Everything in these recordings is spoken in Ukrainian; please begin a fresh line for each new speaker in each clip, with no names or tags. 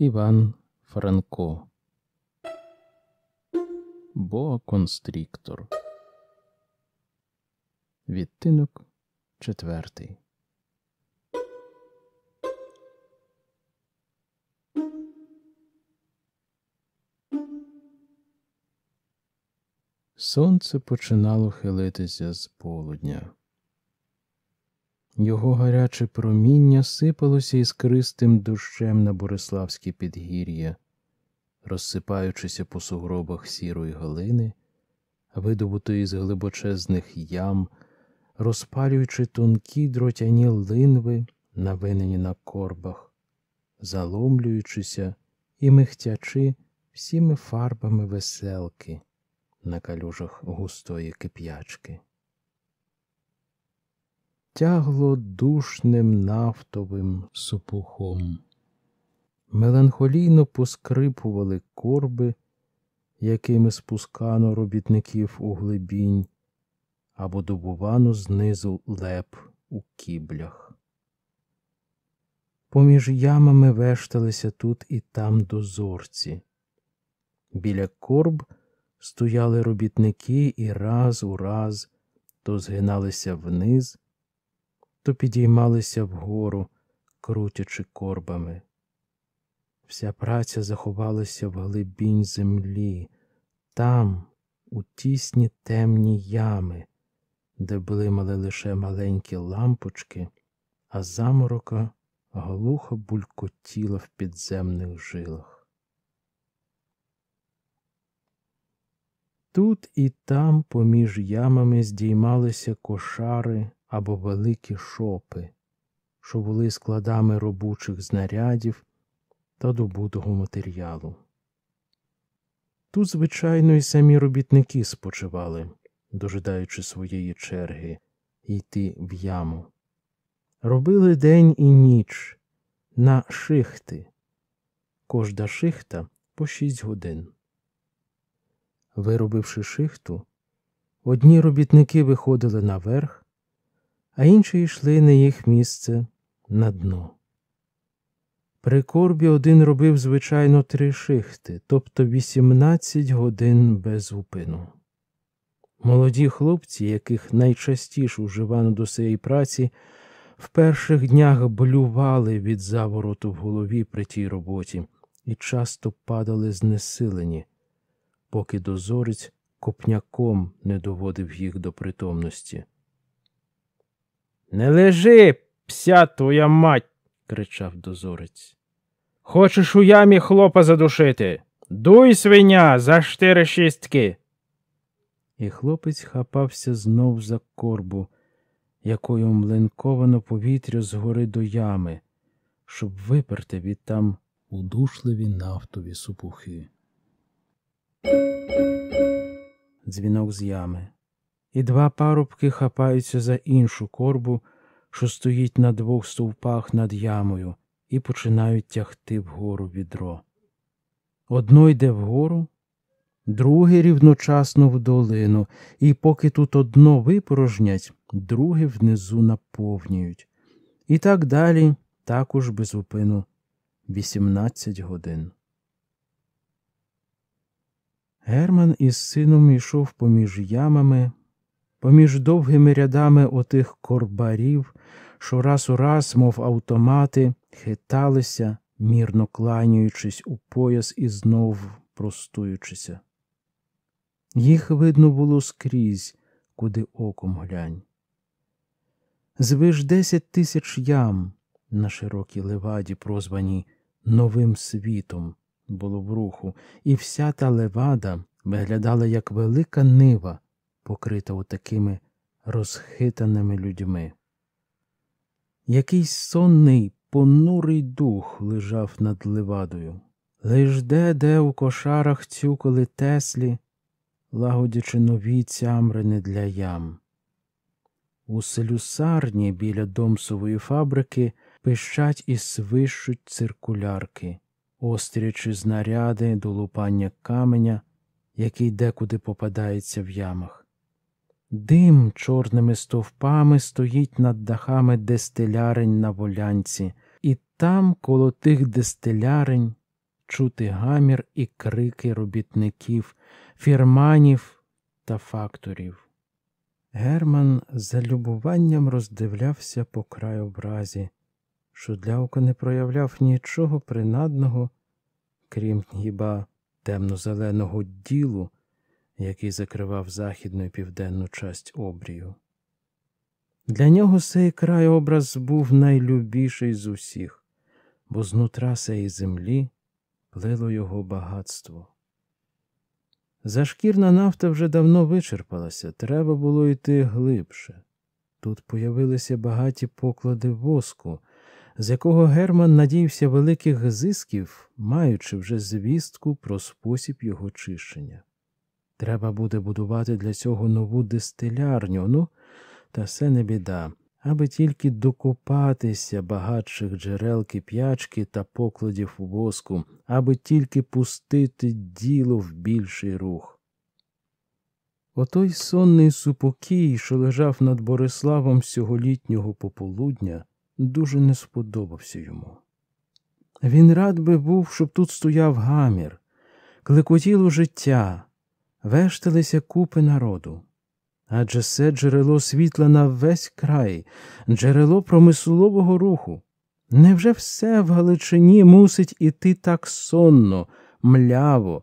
Іван Франко Боа Констріктор Відтинок четвертий. Сонце починало хилитися з полудня. Його гаряче проміння сипалося іскристим дощем на Бориславське підгір'я, розсипаючися по сугробах сірої галини, видобутої з глибочезних ям, розпалюючи тонкі дротяні линви, навинені на корбах, заломлюючися і михтячи всіми фарбами веселки на калюжах густої кип'ячки тягло душним нафтовим супухом, Меланхолійно поскрипували корби, якими спускано робітників у глибінь, або добувано знизу леп у кіблях. Поміж ямами вешталися тут і там дозорці. Біля корб стояли робітники і раз у раз то згиналися вниз, то підіймалися вгору, крутячи корбами. Вся праця заховалася в глибінь землі, там, у тісні темні ями, де блимали лише маленькі лампочки, а заморока глухо булькотіла в підземних жилах. Тут і там, поміж ямами, здіймалися кошари або великі шопи, що були складами робочих знарядів та добутого матеріалу. Тут, звичайно, і самі робітники спочивали, дожидаючи своєї черги йти в яму. Робили день і ніч на шихти, кожна шихта по шість годин. Виробивши шихту, одні робітники виходили наверх а інші йшли на їх місце на дно. При корбі один робив, звичайно, три шихти, тобто вісімнадцять годин без упину. Молоді хлопці, яких найчастіше уживано до цієї праці, в перших днях блювали від завороту в голові при тій роботі і часто падали знесилені, поки дозорець копняком не доводив їх до притомності. Не лежи, пся твоя мать, кричав дозорець. Хочеш у ямі хлопа задушити? Дуй свиня за штири шістки. І хлопець хапався знов за корбу, якою млинковано повітря згори до ями, щоб виперти відтам удушливі нафтові супухи. Дзвінок з ями і два парубки хапаються за іншу корбу, що стоїть на двох стовпах над ямою, і починають тягти вгору відро. Одно йде вгору, друге рівночасно в долину, і поки тут одно випорожнять, друге внизу наповнюють. І так далі, також без упину 18 годин. Герман із сином йшов поміж ямами, Поміж довгими рядами отих корбарів, що раз у раз, мов автомати, хиталися, мірно кланяючись у пояс і знов простуючися. Їх видно було скрізь, куди оком глянь. Звиж десять тисяч ям на широкій леваді, прозвані Новим світом, було в руху, і вся та левада виглядала як велика нива покрита отакими розхитаними людьми. Якийсь сонний, понурий дух лежав над левадою, лиш де де у кошарах цюкали теслі, лагодячи нові цямрини для ям. У селюсарні біля домсової фабрики пищать і свищуть циркулярки, острячи знаряди до лупання каменя, який декуди попадається в ямах. Дим чорними стовпами стоїть над дахами дестилярень на волянці, і там, коло тих дестилярень, чути гамір і крики робітників, фірманів та факторів. Герман з любуванням роздивлявся по краєобразі, що длявка не проявляв нічого принадного, крім хіба темно-зеленого ділу який закривав західну і південну часть обрію. Для нього сей краєобраз був найлюбіший з усіх, бо знутра сеї землі плило його багатство. Зашкірна нафта вже давно вичерпалася, треба було йти глибше. Тут появилися багаті поклади воску, з якого Герман надіявся великих зисків, маючи вже звістку про спосіб його чищення. Треба буде будувати для цього нову дистилярню, ну, та все не біда, аби тільки докопатися багатших джерел кип'ячки та покладів у воску, аби тільки пустити діло в більший рух. Отой сонний супокій, що лежав над Бориславом сьоголітнього пополудня, дуже не сподобався йому. Він рад би був, щоб тут стояв гамір, клекотіло життя вешталися купи народу. Адже це джерело світла на весь край, джерело промислового руху. Невже все в Галичині мусить іти так сонно, мляво,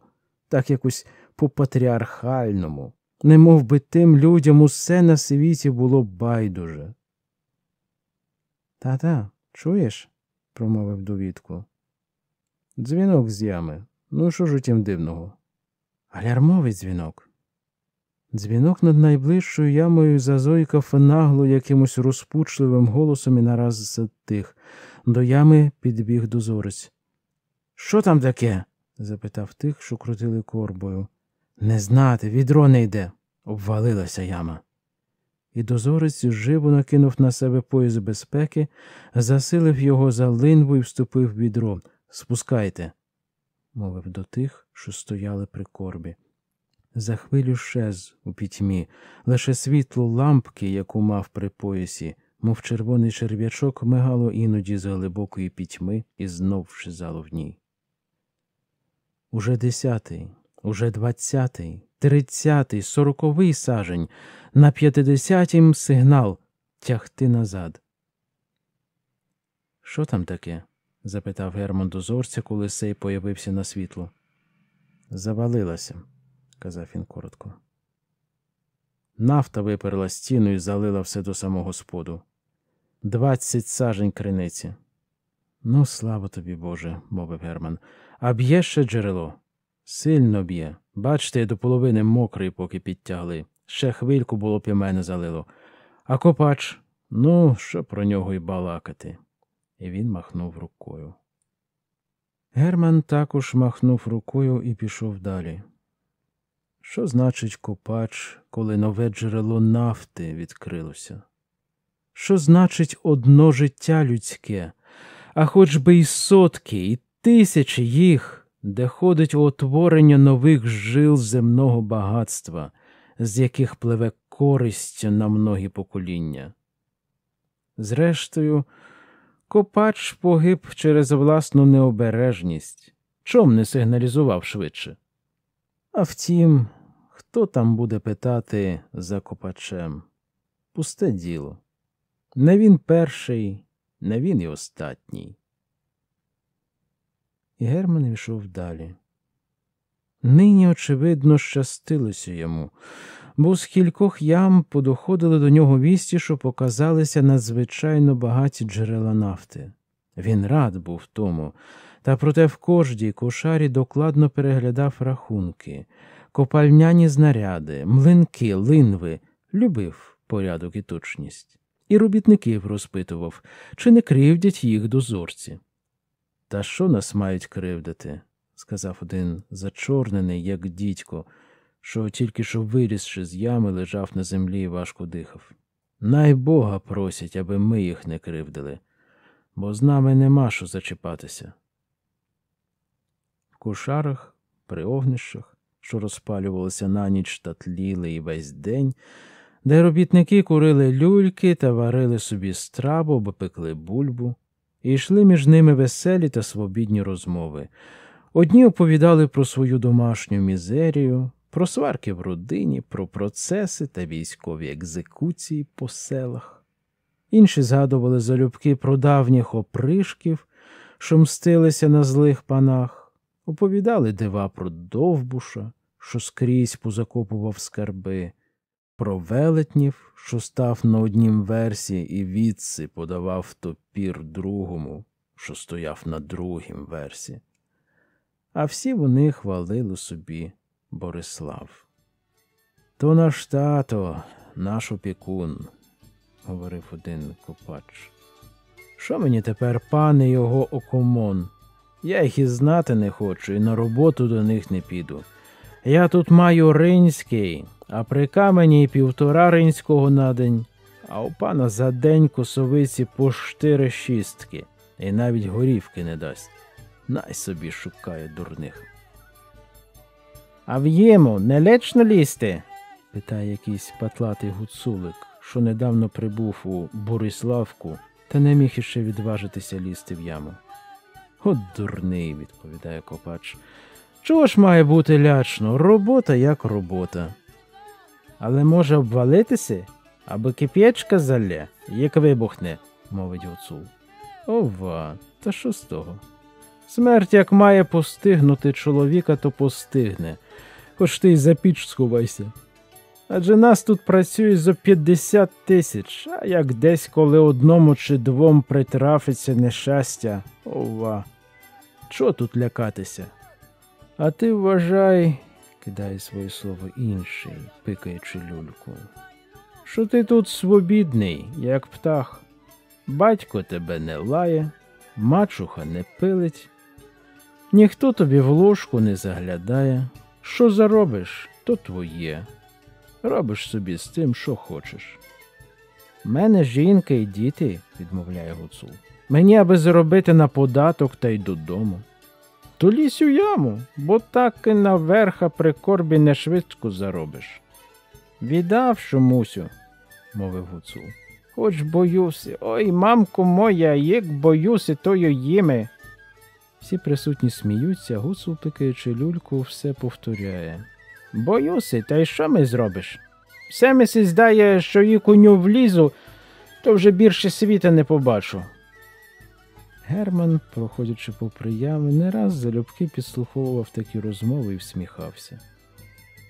так якось по патріархальному, Не мов би тим людям усе на світі було байдуже? Тата, чуєш? промовив довідку. Дзвінок з ями. Ну що ж у тім дивного? Алярмовий дзвінок. Дзвінок над найближчою ямою зазойкав нагло якимось розпучливим голосом і нараз затих. До ями підбіг дозорець. Що там таке? запитав тих, що крутили корбою. Не знати, відро не йде, обвалилася яма. І дозорець живо накинув на себе пояс безпеки, засилив його за линву і вступив в відро. Спускайте, мовив до тих, що стояли при корбі. За хвилю шез у пітьмі, лише світло лампки, яку мав при поясі, мов червоний черв'ячок, мигало іноді з глибокої пітьми і знов шизало в ній. Уже десятий, уже двадцятий, тридцятий, сороковий сажень, на п'ятидесятім сигнал тягти назад. Що там таке? запитав Герман дозорця, коли сей появився на світло. Завалилася, казав він коротко. Нафта виперла стіну і залила все до самого споду. Двадцять сажень криниці. Ну, слава тобі, Боже, мовив Герман. А б'є ще джерело. Сильно б'є. Бачите, я до половини мокрий, поки підтягли. Ще хвильку було б і мене залило. А копач, ну, що про нього й балакати і він махнув рукою. Герман також махнув рукою і пішов далі. Що значить копач, коли нове джерело нафти відкрилося? Що значить одно життя людське, а хоч би і сотки, і тисячі їх, де ходить утворення нових жил земного багатства, з яких пливе користь на многі покоління? Зрештою, Копач погиб через власну необережність, чом не сигналізував швидше. А втім, хто там буде питати за копачем? Пусте діло. Не він перший, не він і остатній. І Герман йшов далі. Нині, очевидно, щастилося йому, бо з кількох ям подоходили до нього вісті, що показалися надзвичайно багаті джерела нафти. Він рад був тому, та проте в кожній кошарі докладно переглядав рахунки, копальняні знаряди, млинки, линви, любив порядок і точність, і робітників розпитував, чи не кривдять їх дозорці. Та що нас мають кривдити? сказав один зачорнений, як дідько що тільки що вирісши з ями, лежав на землі і важко дихав. Най Бога просять, аби ми їх не кривдили, бо з нами нема що зачіпатися. В кошарах, при огнищах, що розпалювалися на ніч та тліли і весь день, де робітники курили люльки та варили собі страву або пекли бульбу, і йшли між ними веселі та свобідні розмови. Одні оповідали про свою домашню мізерію, про сварки в родині, про процеси та військові екзекуції по селах. Інші згадували залюбки про давніх опришків, що мстилися на злих панах, оповідали дива про довбуша, що скрізь позакопував скарби, про велетнів, що став на однім версі і відси подавав топір другому, що стояв на другім версі. А всі вони хвалили собі Борислав. То наш тато, наш опікун, говорив один копач. Що мені тепер, пане його окомон? Я їх і знати не хочу, і на роботу до них не піду. Я тут маю ринський, а при камені і півтора ринського на день, а у пана за день косовиці по штири шістки, і навіть горівки не дасть. Най собі шукає дурних. А в йому, не лечно лізти? питає якийсь патлатий гуцулик, що недавно прибув у Бориславку, та не міг іще відважитися лізти в яму. От дурний, відповідає копач. Чого ж має бути лячно? Робота як робота. Але може обвалитися, аби кип'ячка залє, як вибухне, мовить гуцул. Ова, та що з того? Смерть як має постигнути чоловіка, то постигне хоч ти й за піч сховайся. Адже нас тут працює зо 50 тисяч, а як десь коли одному чи двом притрафиться нещастя, ова. чого тут лякатися? А ти вважай, кидає своє слово інший, пикаючи люльку, що ти тут свобідний, як птах. Батько тебе не лає, мачуха не пилить, ніхто тобі в ложку не заглядає. Що заробиш, то твоє. Робиш собі з тим, що хочеш. Мене жінка і діти, відмовляє гуцул. Мені аби заробити на податок та й додому. То лізь у яму, бо так і на верха при корбі не швидко заробиш. Віддав, що мусю, мовив гуцул. Хоч боюся, ой, мамку моя, як боюся, тою їми. Всі присутні сміються, гуцул, пикаючи люльку, все повторяє. Боюси, та й що ми зробиш? Семесі здає, що її куню влізу, то вже більше світа не побачу. Герман, проходячи попри ями, не раз залюбки підслуховував такі розмови і всміхався.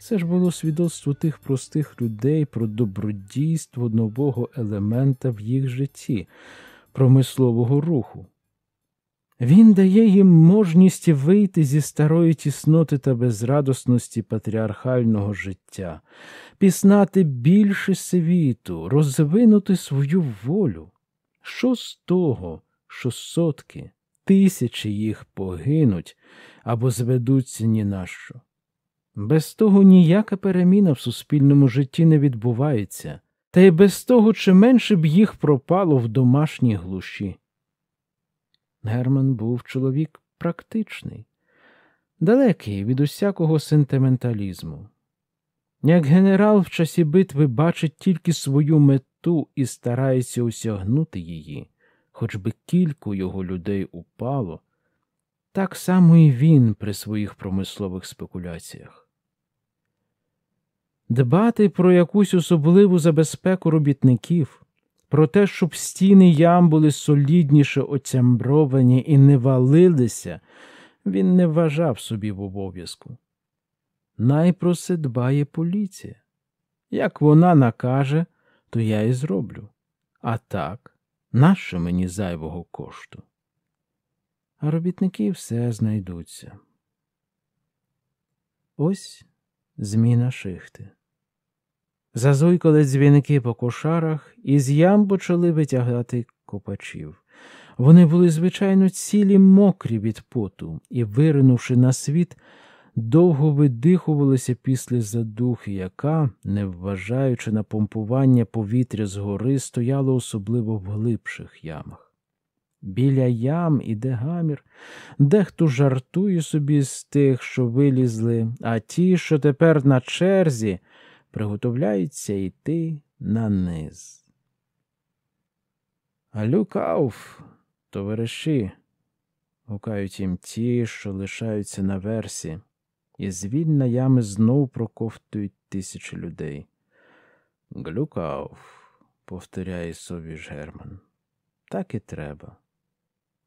Це ж було свідоцтво тих простих людей про добродійство нового елемента в їх житті, промислового руху. Він дає їм можність вийти зі старої тісноти та безрадосності патріархального життя, пізнати більше світу, розвинути свою волю. Що з того, що сотки, тисячі їх погинуть або зведуться ні на що? Без того ніяка переміна в суспільному житті не відбувається, та й без того чи менше б їх пропало в домашній глуші. Герман був чоловік практичний, далекий від усякого сентименталізму. Як генерал в часі битви бачить тільки свою мету і старається осягнути її, хоч би кілько його людей упало, так само і він при своїх промислових спекуляціях. Дбати про якусь особливу забезпеку робітників, про те, щоб стіни ям були солідніше оцямбровані і не валилися, він не вважав собі в обов'язку. Найпросе дбає поліція. Як вона накаже, то я і зроблю. А так, нащо мені зайвого кошту? А робітники все знайдуться. Ось зміна шихти. Зазуйкали дзвіники по кошарах, і з ям почали витягати копачів. Вони були, звичайно, цілі мокрі від поту і, виринувши на світ, довго видихувалися після задухи, яка, не вважаючи на помпування повітря згори, стояла особливо в глибших ямах. Біля ям іде гамір, дехто жартує собі з тих, що вилізли, а ті, що тепер на черзі, приготовляються йти на низ. Алюкауф, товариші, гукають їм ті, що лишаються на версі, і звільна ями знов проковтують тисячі людей. Глюкауф, повторяє собі ж Герман, так і треба.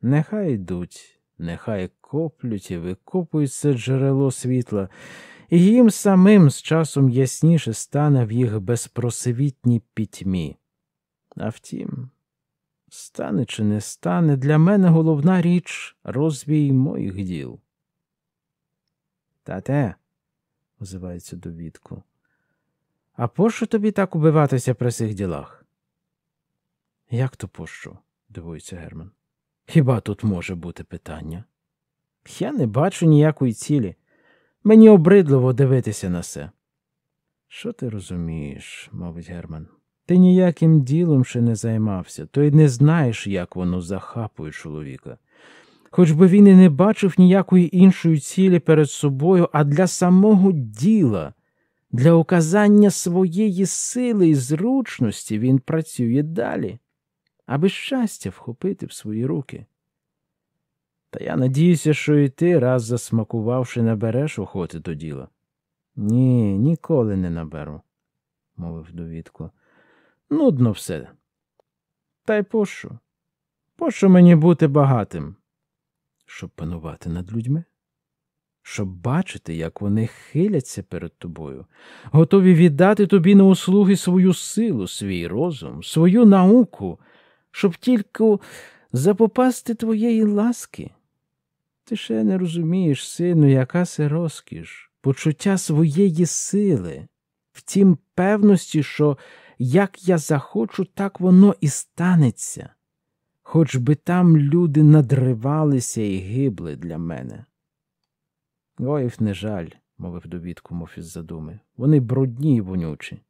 Нехай йдуть, нехай коплють і викопують це джерело світла, і їм самим з часом ясніше стане в їх безпросвітній пітьмі. А втім, стане чи не стане, для мене головна річ розвій моїх діл. Тате, озивається до відку, а пощо тобі так убиватися при цих ділах? Як то пощо? дивується Герман. Хіба тут може бути питання? Я не бачу ніякої цілі. Мені обридливо дивитися на це. Що ти розумієш, мовить Герман. Ти ніяким ділом ще не займався, то й не знаєш, як воно захапує чоловіка. Хоч би він і не бачив ніякої іншої цілі перед собою, а для самого діла, для указання своєї сили і зручності він працює далі, аби щастя вхопити в свої руки. Та я надіюся, що і ти, раз засмакувавши, набереш охоти до діла. Ні, ніколи не наберу, мовив довідко. Нудно все. Та й пощо? Пощо мені бути багатим? Щоб панувати над людьми, щоб бачити, як вони хиляться перед тобою, готові віддати тобі на услуги свою силу, свій розум, свою науку, щоб тільки запопасти твоєї ласки. Ти ще не розумієш, сину, яка це розкіш, почуття своєї сили, втім, певності, що як я захочу, так воно і станеться, хоч би там люди надривалися і гибли для мене. Гоїв не жаль, мовив довідку Мофіс задуми. Вони брудні й вонючі.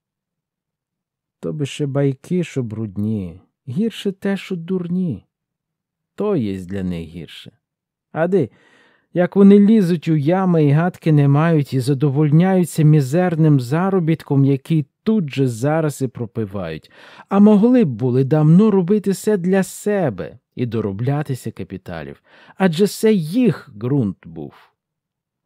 То би ще байки, що брудні, гірше те, що дурні. То є для них гірше. Ади, як вони лізуть у ями і гадки не мають і задовольняються мізерним заробітком, який тут же зараз і пропивають, а могли б були давно робити все для себе і дороблятися капіталів, адже це їх ґрунт був.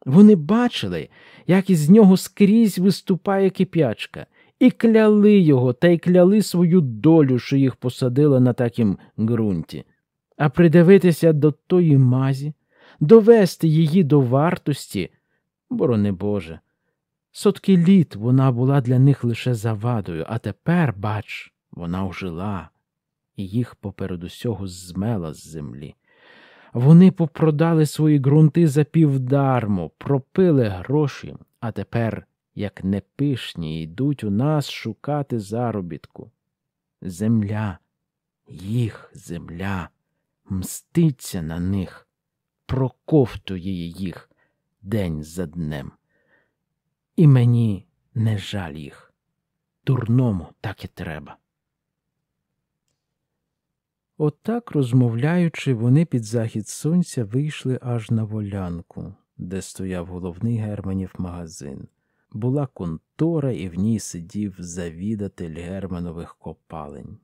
Вони бачили, як із нього скрізь виступає кип'ячка, і кляли його та й кляли свою долю, що їх посадила на такім ґрунті а придивитися до тої мазі, довести її до вартості, борони Боже. Сотки літ вона була для них лише завадою, а тепер, бач, вона ожила і їх поперед усього змела з землі. Вони попродали свої ґрунти за півдарму, пропили гроші, а тепер, як непишні, йдуть у нас шукати заробітку. Земля, їх земля мститься на них, проковтує їх день за днем. І мені не жаль їх. Дурному так і треба. Отак, розмовляючи, вони під захід сонця вийшли аж на волянку, де стояв головний Германів магазин. Була контора, і в ній сидів завідатель германових копалень.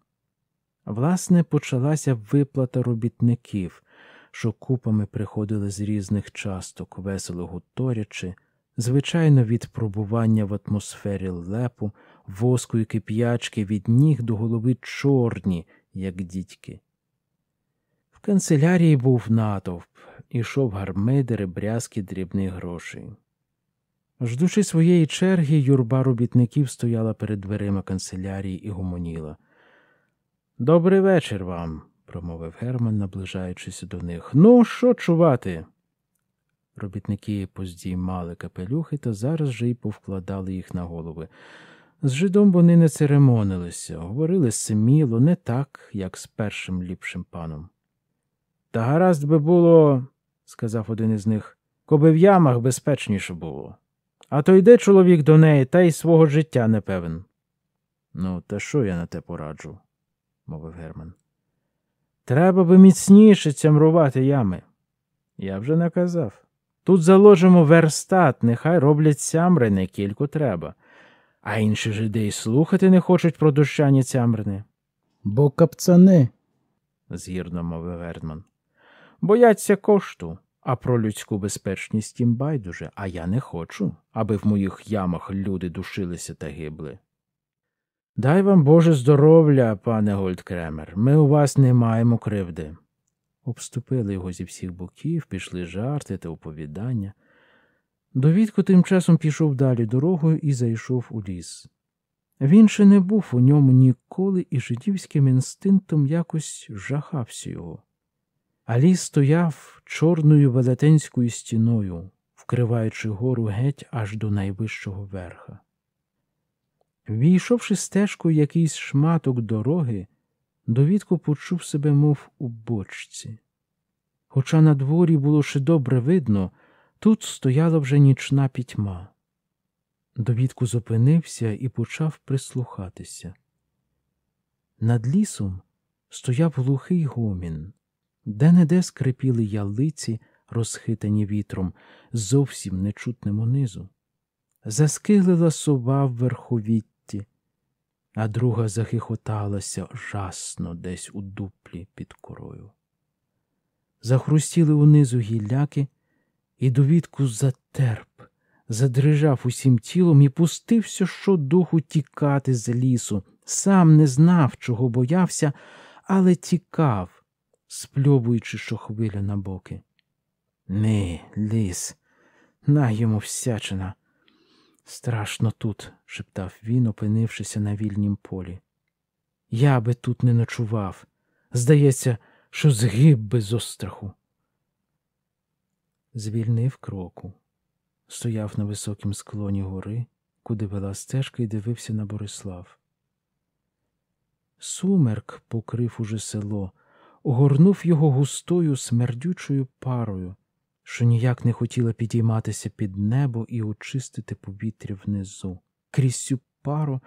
Власне, почалася виплата робітників, що купами приходили з різних часток, весело гуторячи, звичайно, від пробування в атмосфері лепу, воску і кип'ячки від ніг до голови чорні, як дітьки. В канцелярії був натовп, ішов гармидер і брязки дрібних грошей. Ждучи своєї черги, юрба робітників стояла перед дверима канцелярії і гомоніла. Добрий вечір вам, промовив Герман, наближаючись до них. Ну, що чувати? Робітники поздіймали капелюхи та зараз же й повкладали їх на голови. З жидом вони не церемонилися, говорили сміло, не так, як з першим ліпшим паном. Та гаразд би було, сказав один із них, коби в ямах безпечніше було. А то йде чоловік до неї та й свого життя не певен. Ну, та що я на те пораджу? мовив Герман. Треба би міцніше цямрувати ями. Я вже наказав. Тут заложимо верстат, нехай роблять сямрини, кілько треба, а інші ж ідеї слухати не хочуть про дощані цямрини. Бо капцани, згірно мовив Герман. Бояться кошту, а про людську безпечність їм байдуже, а я не хочу, аби в моїх ямах люди душилися та гибли. Дай вам Боже здоров'я, пане Гольдкремер, ми у вас не маємо кривди. Обступили його зі всіх боків, пішли жарти та оповідання. Довідко тим часом пішов далі дорогою і зайшов у ліс. Він ще не був у ньому ніколи і жидівським інстинктом якось жахався його. А ліс стояв чорною велетенською стіною, вкриваючи гору геть аж до найвищого верха. Війшовши стежкою якийсь шматок дороги, довідку почув себе, мов у бочці. Хоча на дворі було ще добре видно, тут стояла вже нічна пітьма. Довідку зупинився і почав прислухатися. Над лісом стояв глухий гомін, де неде скрипіли ялиці, розхитані вітром, зовсім нечутним унизу. Заскиглила сова в верховіть а друга захихоталася жасно десь у дуплі під корою. Захрустіли унизу гілляки, і довідку затерп, задрижав усім тілом і пустився щодуху тікати з лісу, сам не знав, чого боявся, але тікав, спльовуючи щохвиля на боки. Ні, ліс, на йому всячина, Страшно тут, шептав він, опинившися на вільнім полі. Я би тут не ночував. Здається, що згиб би з остраху. Звільнив кроку, стояв на високім склоні гори, куди вела стежка і дивився на Борислав. Сумерк покрив уже село, огорнув його густою смердючою парою, що ніяк не хотіла підійматися під небо і очистити повітря внизу. Крізь цю пару,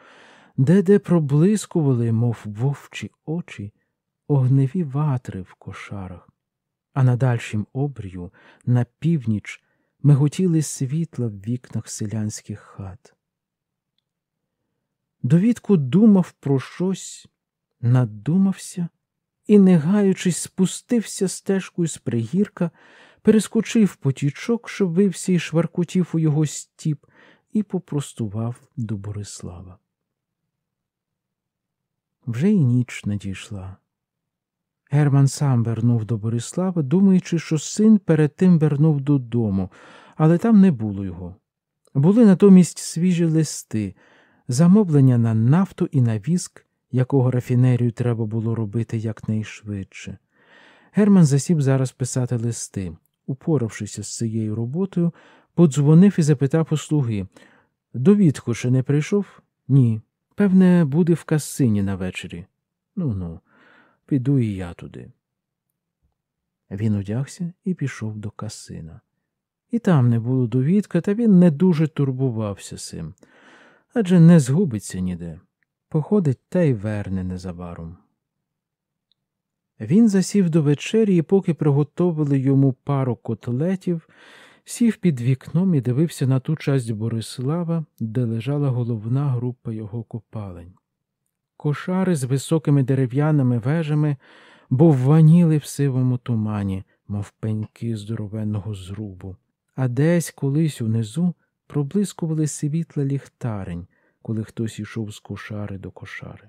де де проблискували, мов вовчі очі, огневі ватри в кошарах, а на дальшім обрію, на північ, миготіли світла в вікнах селянських хат. Довідку думав про щось, надумався і, не гаючись, спустився стежкою з пригірка перескочив потічок, що вився і шваркотів у його стіп, і попростував до Борислава. Вже й ніч надійшла. Герман сам вернув до Борислава, думаючи, що син перед тим вернув додому, але там не було його. Були натомість свіжі листи, замовлення на нафту і на віск, якого рафінерію треба було робити якнайшвидше. Герман засів зараз писати листи, упоравшися з цією роботою, подзвонив і запитав у слуги. До Вітку ще не прийшов? Ні. Певне, буде в касині на вечері. Ну ну, піду і я туди. Він одягся і пішов до касина. І там не було довідка, та він не дуже турбувався сим, адже не згубиться ніде. Походить та й верне незабаром. Він засів до вечері і, поки приготовили йому пару котлетів, сів під вікном і дивився на ту часть Борислава, де лежала головна група його копалень. Кошари з високими дерев'яними вежами бовваніли в сивому тумані, мов пеньки здоровенного зрубу, а десь колись унизу проблискували світла ліхтарень, коли хтось йшов з кошари до кошари.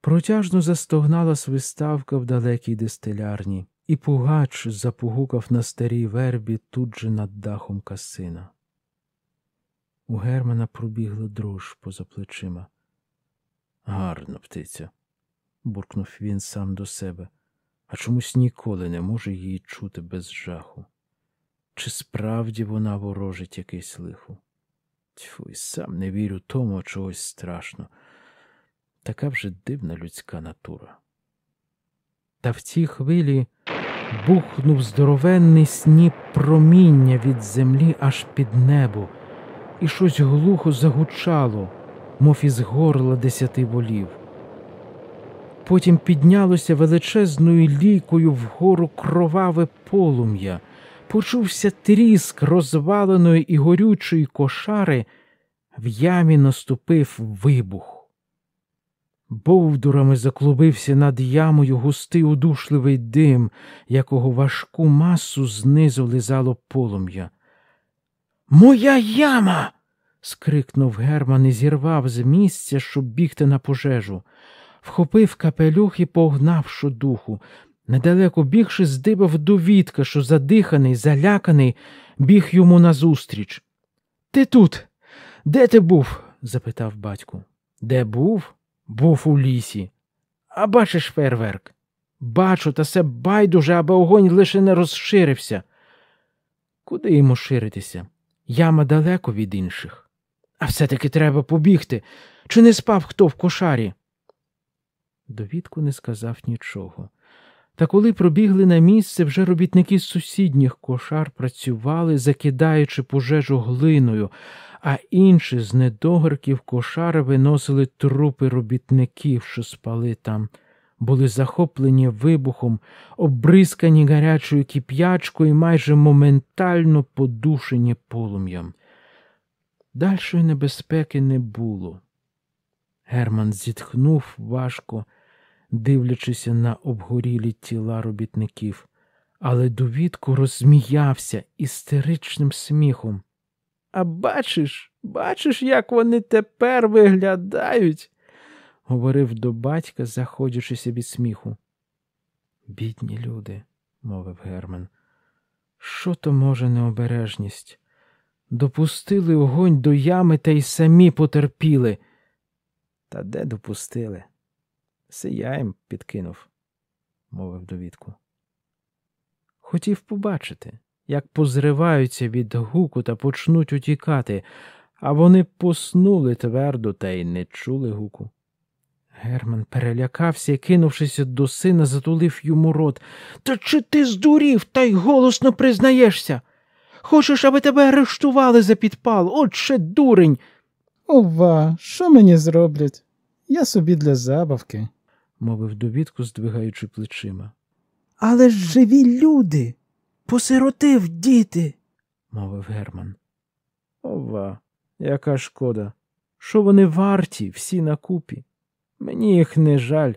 Протяжно застогнала свиставка в далекій дистилярні, і пугач запугукав на старій вербі тут же над дахом касина. У Германа пробігла дрож поза плечима. Гарна птиця, буркнув він сам до себе, а чомусь ніколи не може її чути без жаху. Чи справді вона ворожить якесь лихо? Тьфу, і сам не вірю тому чогось страшно така вже дивна людська натура. Та в цій хвилі бухнув здоровенний сніп проміння від землі аж під небо, і щось глухо загучало, мов із горла десяти волів. Потім піднялося величезною лікою вгору кроваве полум'я, почувся тріск розваленої і горючої кошари, в ямі наступив вибух. Бовдурами заклубився над ямою густий удушливий дим, якого важку масу знизу лизало полум'я. Моя яма. скрикнув Герман і зірвав з місця, щоб бігти на пожежу. Вхопив капелюх і погнавши духу. Недалеко бігши, здибав довідка, що задиханий, заляканий, біг йому назустріч. Ти тут? Де ти був? запитав батько. Де був? Був у лісі. А бачиш фейерверк? Бачу, та все байдуже, аби огонь лише не розширився. Куди йому ширитися? Яма далеко від інших. А все-таки треба побігти. Чи не спав хто в кошарі? Довідку не сказав нічого. Та коли пробігли на місце, вже робітники з сусідніх кошар працювали, закидаючи пожежу глиною, а інші з недогорків кошар виносили трупи робітників, що спали там, були захоплені вибухом, обризкані гарячою кип'ячкою і майже моментально подушені полум'ям. Дальшої небезпеки не було. Герман зітхнув важко дивлячися на обгорілі тіла робітників, але довідку розсміявся істеричним сміхом. А бачиш, бачиш, як вони тепер виглядають, говорив до батька, заходячися від сміху. Бідні люди, мовив Герман, що то може необережність? Допустили огонь до ями та й самі потерпіли. Та де допустили? я їм підкинув, мовив довідку. Хотів побачити, як позриваються від гуку та почнуть утікати, а вони поснули твердо та й не чули гуку. Герман перелякався і, кинувшися до сина, затулив йому рот. Та чи ти здурів та й голосно признаєшся? Хочеш, аби тебе арештували за підпал, отче дурень. Ова, що мені зроблять? Я собі для забавки мовив довідку, здвигаючи плечима. Але ж живі люди, посиротив діти, мовив Герман. Ова, яка шкода, що вони варті всі на купі. Мені їх не жаль,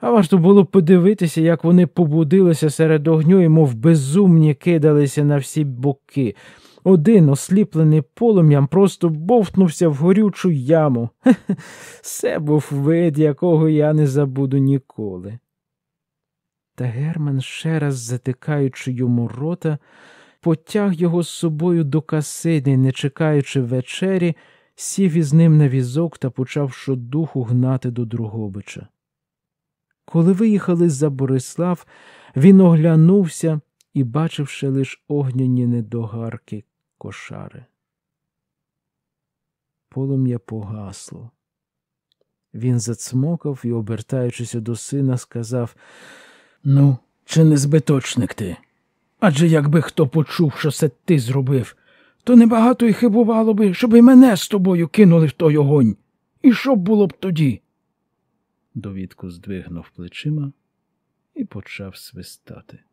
а варто було подивитися, як вони побудилися серед огню і, мов безумні, кидалися на всі боки один, осліплений полум'ям, просто бовтнувся в горючу яму. Хе Це був вид, якого я не забуду ніколи. Та Герман, ще раз затикаючи йому рота, потяг його з собою до касини, не чекаючи вечері, сів із ним на візок та почав щодуху гнати до Другобича. Коли виїхали за Борислав, він оглянувся і, бачивши лише огняні недогарки кошари. Полум'я погасло. Він зацмокав і, обертаючись до сина, сказав Ну, чи не збиточник ти? Адже якби хто почув, що це ти зробив, то небагато й хибувало би, щоб і мене з тобою кинули в той огонь. І що було б тоді? Довідку здвигнув плечима і почав свистати.